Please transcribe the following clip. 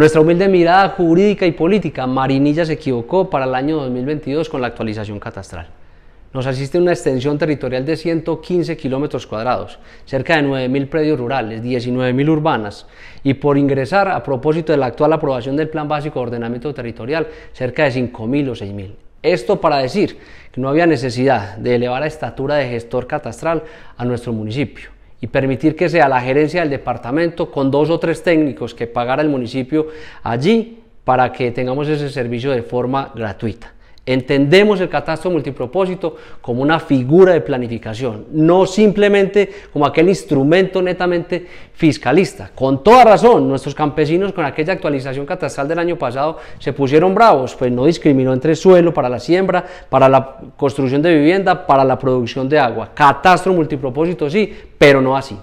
Nuestra humilde mirada jurídica y política, Marinilla se equivocó para el año 2022 con la actualización catastral. Nos asiste una extensión territorial de 115 kilómetros cuadrados, cerca de 9.000 predios rurales, 19.000 urbanas, y por ingresar, a propósito de la actual aprobación del Plan Básico de Ordenamiento Territorial, cerca de 5.000 o 6.000. Esto para decir que no había necesidad de elevar la estatura de gestor catastral a nuestro municipio y permitir que sea la gerencia del departamento con dos o tres técnicos que pagara el municipio allí para que tengamos ese servicio de forma gratuita. Entendemos el catastro multipropósito como una figura de planificación, no simplemente como aquel instrumento netamente fiscalista. Con toda razón, nuestros campesinos con aquella actualización catastral del año pasado se pusieron bravos, pues no discriminó entre suelo para la siembra, para la construcción de vivienda, para la producción de agua. Catastro multipropósito sí, pero no así.